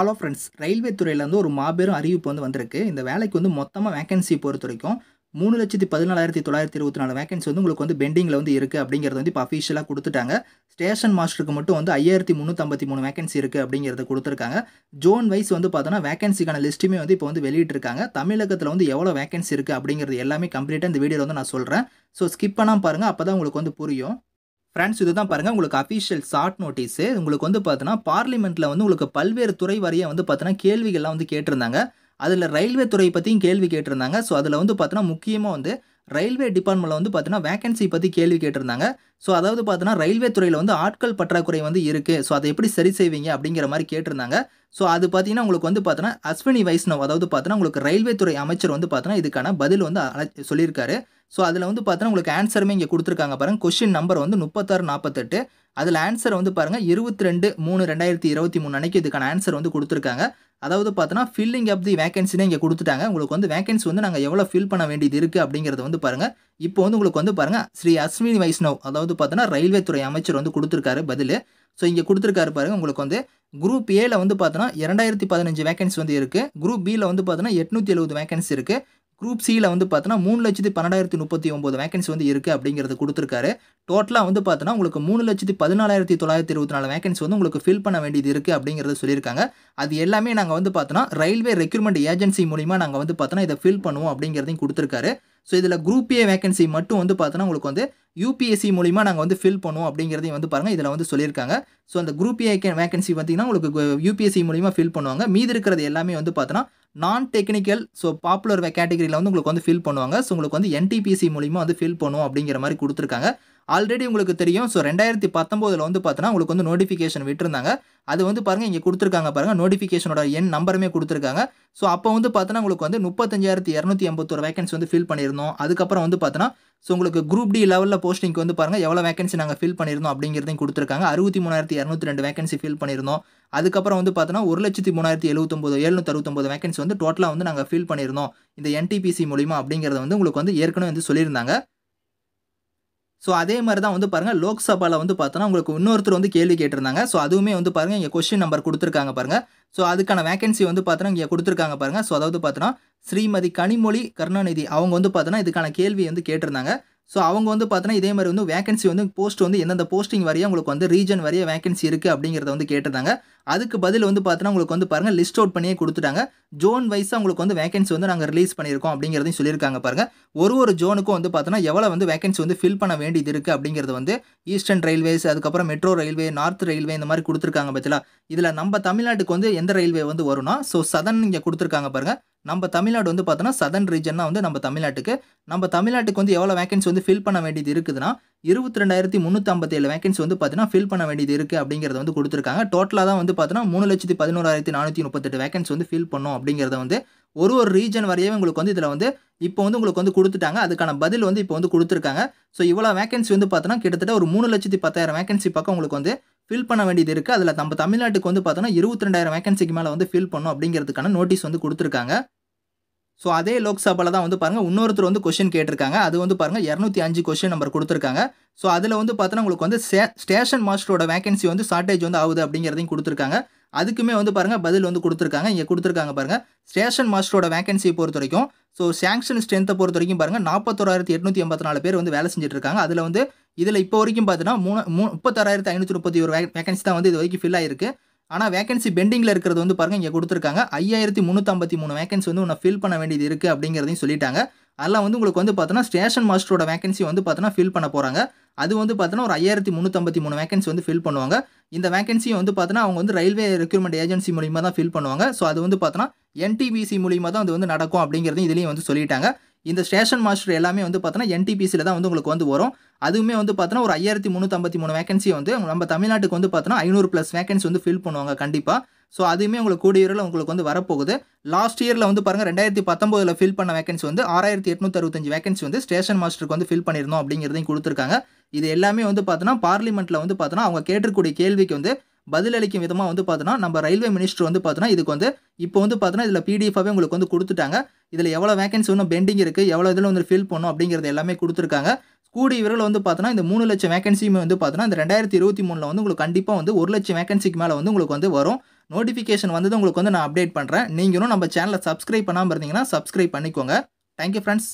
hello friends railway துறையிலேருந்து ஒரு மாபெரும் அறிவிப்பு வந்து வந்திருக்கு இந்த வேலைக்கு வந்து மொத்தமாக வேகன்சி பொறுத்த வரைக்கும் மூணு லட்சத்தி பதினாலாயிரத்தி தொள்ளாயிரத்தி இருபத்தி நாலு வேகன்சி வந்து உங்களுக்கு வந்து பெண்டிங்கில் வந்து இருக்குது அப்படிங்கிறது வந்து இப்போ அஃபிஷியலாக கொடுத்துட்டாங்க ஸ்டேஷன் மாஸ்டருக்கு மட்டும் வந்து ஐயாயிரத்தி முந்நூற்றம்பத்தி மூணு வேகன்சி இருக்குது அப்படிங்கிறத கொடுத்துருக்காங்க ஜோன் வைஸ் வந்து பார்த்தோன்னா வேகன்சிக்கான லிஸ்ட்டுமே வந்து இப்போ வந்து வெளியிட்டிருக்காங்க தமிழகத்தில் வந்து எவ்வளோ வேகன்சி இருக்குது அப்படிங்கிறது எல்லாமே கம்ப்ளீட்டாக இந்த வீடியோவில் வந்து நான் சொல்கிறேன் ஸோ ஸ்கிப் பண்ணால் பாருங்கள் அப்போ தான் உங்களுக்கு வந்து புரியும் ஃப்ரெண்ட்ஸ் இதுதான் பாருங்கள் உங்களுக்கு அஃபீஷியல் ஷார்ட் நோட்டீஸு உங்களுக்கு வந்து பார்த்தீங்கன்னா பார்லிமெண்ட்டில் வந்து உங்களுக்கு பல்வேறு துறை வரைய வந்து பார்த்தீங்கன்னா கேள்விகள்லாம் வந்து கேட்டிருந்தாங்க அதில் ரயில்வே துறை பற்றியும் கேள்வி கேட்டிருந்தாங்க ஸோ அதில் வந்து பார்த்தோன்னா முக்கியமாக வந்து ரயில்வே டிபார்ட்மெண்ட்டில் வந்து பார்த்தீங்கன்னா வேகன்சி பற்றி கேள்வி கேட்டிருந்தாங்க ஸோ அதாவது பார்த்தோன்னா ரயில்வே துறையில் வந்து ஆட்கள் பற்றாக்குறை வந்து இருக்குது ஸோ அதை எப்படி சரி செய்வீங்க அப்படிங்கிற மாதிரி கேட்டிருந்தாங்க ஸோ அது பார்த்தீங்கன்னா உங்களுக்கு வந்து பார்த்தோன்னா அஸ்வினி வைஷ்ணவ் அதாவது பார்த்தோன்னா உங்களுக்கு ரயில்வே துறை அமைச்சர் வந்து பார்த்தோன்னா இதுக்கான பதில் வந்து சொல்லியிருக்காரு ஸோ அதில் வந்து பார்த்தோன்னா உங்களுக்கு ஆன்சருமே இங்கே கொடுத்துருக்காங்க பாருங்கள் கொஷின் நம்பர் வந்து முப்பத்தாறு நாற்பத்தெட்டு அதில் ஆன்சர் வந்து பாருங்கள் இருபத்தி ரெண்டு மூணு ரெண்டாயிரத்தி இருபத்தி மூணு அன்னைக்கு இதுக்கான ஆன்சர் வந்து கொடுத்துருக்காங்க அதாவது பார்த்தோன்னா ஃபில்லிங் அப் தி வேகன்சினே இங்கே கொடுத்துட்டாங்க உங்களுக்கு வந்து வேகன்சி வந்து நாங்கள் எவ்வளோ ஃபில் பண்ண வேண்டியது இருக்குது அப்படிங்கிறத வந்து பாருங்கள் இப்போ வந்து உங்களுக்கு வந்து பாருங்கள் ஸ்ரீ அஸ்வினி வைஷ்ணவ் அதாவது பார்த்தோன்னா ரயில்வே துறை அமைச்சர் வந்து கொடுத்துருக்காரு பதில் ஸோ இங்கே கொடுத்துருக்காரு பாருங்கள் உங்களுக்கு வந்து குரூப் ஏல வந்து பார்த்தோன்னா இரண்டாயிரத்தி பதினஞ்சு வேகன்சி வந்து இருக்குது குரூப் பியில் வந்து பார்த்தோன்னா எட்நூற்றி எழுபது வேகன்சி இருக்குது குரூப் சியில் வந்து பார்த்தோன்னா மூணு லட்சத்து பன்னெண்டாயிரத்தி முப்பத்தி ஒம்பது வேகன்சி வந்து இருக்குது அப்படிங்கிறது கொடுத்துருக்காரு டோட்டலாக வந்து பார்த்தோன்னா உங்களுக்கு மூணு லட்சத்து பதினாலாயிரத்தி தொள்ளாயிரத்தி இருபத்தி நாலு வேகன்சி வந்து உங்களுக்கு ஃபில் பண்ண வேண்டியது இருக்குது அப்படிங்கிறத சொல்லியிருக்காங்க அது எல்லாமே நாங்கள் வந்து பார்த்தோன்னா ரயில்வே ரெக்யூர்மெண்ட் ஏஜென்சி மூலிமா நாங்கள் வந்து பார்த்தோன்னா இதை ஃபில் பண்ணுவோம் அப்படிங்கிறதையும் கொடுத்துருக்காரு ஸோ இதில் குரூப் ஏ வேகன்சி மட்டும் வந்து பார்த்தோன்னா உங்களுக்கு வந்து யூபிஎஸ்சி மூலிமா நாங்கள் வந்து ஃபில் பண்ணுவோம் அப்படிங்கிறதையும் வந்து பாருங்கள் இதில் வந்து சொல்லியிருக்காங்க ஸோ அந்த குரூப் ஏ வேகன்சி பார்த்தீங்கன்னா உங்களுக்கு யூபிஎஸ்சி மூலிமா ஃபில் பண்ணுவாங்க மீதி இருக்கிறது எல்லாமே வந்து பார்த்தோன்னா நான் டெக்னிக்கல் ஸோ பாப்புலர் கேட்டகரியில் வந்து உங்களுக்கு வந்து ஃபில் பண்ணுவாங்க ஸோ உங்களுக்கு வந்து என்டிபிசி மூலிமா வந்து ஃபில் பண்ணுவோம் அப்படிங்கிற மாதிரி கொடுத்துருக்காங்க ஆல்ரெடி உங்களுக்கு தெரியும் ஸோ ரெண்டாயிரத்தி பத்தொம்போதில் வந்து பார்த்தோன்னா உங்களுக்கு வந்து நோட்டிஃபிகேஷன் விட்டுருந்தாங்க அது வந்து பாருங்கள் இங்கே கொடுத்துருக்காங்க பாருங்கள் நோட்டிஃபிகேஷனோட எண் நம்பருமே கொடுத்துருக்காங்க ஸோ அப்போ வந்து பார்த்தோன்னா உங்களுக்கு வந்து முப்பத்தஞ்சாயிரத்தி இரநூத்தி எண்பத்தொரு வேகன்சி வந்து ஃபில் பண்ணியிருந்தோம் அதுக்கப்புறம் வந்து பார்த்தோன்னா ஸோ உங்களுக்கு குரூப் டி லெவலில் போஸ்டிங்க்கு வந்து பாருங்கள் எவ்வளோ வேகன்சி நாங்கள் ஃபில் பண்ணியிருந்தோம் அப்படிங்கிறதையும் கொடுத்துருக்காங்க அறுபத்தி மூணாயிரத்தி இரநூத்தி ரெண்டு வேகன்சி ஃபில் பண்ணியிருந்தோம் அதுக்கப்புறம் வந்து பார்த்தோன்னா ஒரு லட்சத்தி மூணாயிரத்தி எழுபத்தொம்போது எழுநூத்தி அறுபத்தொம்போது வேகன்சி வந்து டோட்டலாக வந்து நாங்கள் ஃபில் பண்ணியிருந்தோம் இந்த என்டிபிசி மூலிமா அப்படிங்கிறத வந்து உங்களுக்கு வந்து ஏற்கனவே வந்து சொல்லியிருந்தாங்க ஸோ அதே மாதிரி தான் வந்து பாருங்கள் லோக்சபாவில் வந்து பார்த்தோன்னா உங்களுக்கு இன்னொருத்தர் வந்து கேள்வி கேட்டிருந்தாங்க ஸோ அதுவுமே வந்து பாருங்கள் இங்கே கொஸ்டின் நம்பர் கொடுத்துருக்காங்க பாருங்கள் ஸோ அதுக்கான வேகன்சி வந்து பார்த்தோன்னா இங்கே கொடுத்துருக்காங்க பாருங்கள் ஸோ அதாவது பார்த்தோன்னா ஸ்ரீமதி கனிமொழி கருணாநிதி அவங்க வந்து பார்த்தோன்னா இதுக்கான கேள்வி வந்து கேட்டிருந்தாங்க ஸோ அவங்க வந்து பார்த்தீங்கன்னா இதே மாதிரி வந்து வேகன்சி வந்து போஸ்ட் வந்து எந்தெந்த போஸ்டிங் வரையும் உங்களுக்கு வந்து ரீஜன் வரைய வேகன்சி இருக்குது அப்படிங்கிறத வந்து கேட்டிருந்தாங்க அதுக்கு பதில் வந்து பார்த்தீங்கன்னா உங்களுக்கு வந்து பாருங்கள் லிஸ்ட் அவுட் பண்ணியே கொடுத்துட்டாங்க ஜோன் வைஸாக உங்களுக்கு வந்து வேகன்சி வந்து நாங்கள் ரிலீஸ் பண்ணியிருக்கோம் அப்படிங்கிறதையும் சொல்லியிருக்காங்க பாருங்கள் ஒரு ஒரு ஜோனுக்கும் வந்து பார்த்தீங்கன்னா எவ்வளோ வந்து வேகன்சி வந்து ஃபில் பண்ண வேண்டியது இருக்குது அப்படிங்கிறது வந்து ஈஸ்டர்ன் ரயில்வேஸ் அதுக்கப்புறம் மெட்ரோ ரயில்வே நார்த் ரயில்வே இந்த மாதிரி கொடுத்துருக்காங்க பற்றிலா இதில் நம்ம தமிழ்நாட்டுக்கு வந்து எந்த ரயில்வே வந்து வரும்னா ஸோ சதன் இங்கே கொடுத்துருக்காங்க பாருங்கள் நம்ம தமிழ்நாடு வந்து பார்த்தோன்னா சதன் ரீஜன்னா வந்து நம்ம தமிழ்நாட்டுக்கு நம்ம தமிழ்நாட்டுக்கு வந்து எவ்வளோ வேக்கன்சி வந்து ஃபில் பண்ண வேண்டியது இருக்குதுன்னா இருபத்தி ரெண்டாயிரத்தி முந்நூற்றம்பத்தேழு வேகன்சி வந்து பார்த்தீங்கன்னா ஃபில் பண்ண வேண்டியது இருக்குது அப்படிங்கிறத வந்து கொடுத்துருக்காங்க டோட்டலாக தான் வந்து பார்த்தீங்கன்னா மூணு லட்சத்தி பதினோராயிரத்தி நானூற்றி முப்பத்தெட்டு வேக்கன்சி வந்து ஃபில் பண்ணோம் அப்படிங்கிறத வந்து ஒரு ஒரு ரீஜன் வரையவே உங்களுக்கு வந்து இதில் வந்து இப்போ வந்து உங்களுக்கு வந்து கொடுத்துட்டாங்க அதுக்கான பதில் வந்து இப்போ வந்து கொடுத்துருக்காங்க ஸோ இவ்வளோ வேக்கன்சி வந்து பார்த்தோன்னா கிட்டத்தட்ட ஒரு மூணு லட்சத்தி பத்தாயிரம் வேக்கன்சி பக்கம் உங்களுக்கு வந்து ஃபில் பண்ண வேண்டியது இருக்குது அதில் நம்ம தமிழ்நாட்டுக்கு வந்து பார்த்தோன்னா இருபத்தி ரெண்டாயிரம் வேகன்சிக்கு மேலே வந்து ஃபில் பண்ணும் அப்படிங்கிறதுக்கான நோட்டீஸ் வந்து கொடுத்துருக்காங்க ஸோ அதே லோக்சபாவில் தான் வந்து பாருங்கள் இன்னொருத்தர் வந்து கொஷின் கேட்டிருக்காங்க அது வந்து பாருங்கள் இரநூத்தி அஞ்சு கொஷின் நம்பர் கொடுத்துருக்காங்க ஸோ அதில் வந்து பார்த்தோன்னா உங்களுக்கு வந்து ஸ்டேஷன் மாஸ்டரோட வேகன்சி வந்து ஷார்ட்டேஜ் வந்து ஆகுது அப்படிங்கிறதையும் கொடுத்துருக்காங்க அதுக்குமே வந்து பாருங்கள் பதில் வந்து கொடுத்துருக்காங்க இங்கே கொடுத்துருக்காங்க பாருங்கள் ஸ்டேஷன் மாஸ்டரோட வேகன்சியை பொறுத்த வரைக்கும் ஸோ சேங்ஷன் ஸ்ட்ரென்த்தை பொறுத்த வரைக்கும் பாருங்கள் நாற்பத்தோராயிரத்தி எட்நூற்றி எண்பத்தி நாலு பேர் வந்து வேலை செஞ்சுட்டு இருக்காங்க அதில் வந்து இதில் இப்போ வரைக்கும் பார்த்தீங்கன்னா மூணு மூ முப்பத்தாறாயிரத்தி ஐநூற்றி முப்பத்தி ஒரு வேகன்சி தான் வந்து இது வரைக்கும் ஃபில் ஆயிருக்கு ஆனால் வேகன்சி பெண்டிங்கில் இருக்கிறது வந்து பாருங்கள் இங்கே கொடுத்துருக்காங்க ஐயாயிரத்தி முந்நூற்றம்பத்தி மூணு வேகன்சி வந்து உன்னை ஃபில் பண்ண வேண்டியது இருக்குது அப்படிங்கிறதையும் சொல்லிட்டாங்க அதெல்லாம் வந்து உங்களுக்கு வந்து பார்த்தோன்னா ஸ்டேஷன் மாஸ்டரோட வேகன்சி வந்து பார்த்தோன்னா ஃபில் பண்ண போகிறாங்க அது வந்து பார்த்தோன்னா ஒரு ஐயாயிரத்தி முந்நூற்றம்பத்தி மூணு வேகன்சி வந்து ஃபில் பண்ணுவாங்க இந்த வேகன்சியும் வந்து பார்த்தோன்னா அவங்க வந்து ரயில்வே ரெக்யூர்மெண்ட் ஏஜென்சி மூலியமாக தான் ஃபில் பண்ணுவாங்க ஸோ அது வந்து பார்த்தோன்னா என்டிபிசி மூலியமாக தான் அது வந்து நடக்கும் அப்படிங்கிறது இதுலேயும் வந்து சொல்லிட்டாங்க இந்த ஸ்டேஷன் மாஸ்டர் எல்லாமே வந்து பார்த்தோன்னா என்டிபிசியில் தான் வந்து உங்களுக்கு வந்து வரும் அதுவுமே வந்து பார்த்தோன்னா ஒரு ஐயாயிரத்தி முந்நூற்றம்பத்தி மூணு வேகன்சி வந்து நம்ம தமிழ்நாட்டுக்கு வந்து பார்த்தோன்னா ஐநூறு ப்ளஸ் வேகன்சி வந்து ஃபில் பண்ணுவாங்க கண்டிப்பாக ஸோ அதுவுமே உங்களுக்கு கூடிய உங்களுக்கு வந்து வரப்போகுது லாஸ்ட் இயரில் வந்து பாருங்கள் ரெண்டாயிரத்தி பத்தொம்போதில் ஃபில் பண்ண வேகன்சி வந்து ஆறாயிரத்தி எட்நூற்றி அறுபத்தஞ்சு வேகன்சி வந்து ஸ்டேஷன் மாஸ்டருக்கு வந்து ஃபில் பண்ணியிருந்தோம் அப்படிங்கிறதையும் கொடுத்துருக்காங்க இது எல்லாமே வந்து பார்த்தோன்னா பார்லிமெண்ட்டில் வந்து பார்த்தோன்னா அவங்க கேட்டிருக்கூடிய கேள்விக்கு வந்து பதிலளிக்கும் விதமாக வந்து பார்த்தோன்னா நம்ம ரயில்வே மினிஸ்டர் வந்து பார்த்தோன்னா இதுக்கு வந்து இப்போ வந்து பார்த்தோன்னா இதில் பிடிஎஃபாகவே உங்களுக்கு வந்து கொடுத்துட்டாங்க இதில் எவ்வளோ வேகன்சி ஒன்றும் பெண்டிங் இருக்குது எவ்வளோ இதில் வந்து ஃபில் பண்ணும் அப்படிங்கிறது எல்லாமே கொடுத்துருக்காங்க கூடி விரைவில் வந்து பார்த்தோன்னா இந்த மூணு லட்சம் வேகன்சியுமே வந்து பார்த்தோன்னா இந்த ரெண்டாயிரத்தி இருபத்தி மூணில் வந்து உங்களுக்கு கண்டிப்பாக வந்து ஒரு லட்சம் வேகன்சிக்கு மேலே வந்து உங்களுக்கு வந்து வரும் நோட்டிஃபிகேஷன் வந்தது உங்களுக்கு வந்து நான் அப்டேட் பண்ணுறேன் நீங்களும் நம்ம சேனலை சப்ஸ்கிரைப் பண்ணாமல் இருந்தீங்கன்னா சப்ஸ்கிரைப் பண்ணிக்கோங்க தேங்க்யூ ஃப்ரெண்ட்ஸ்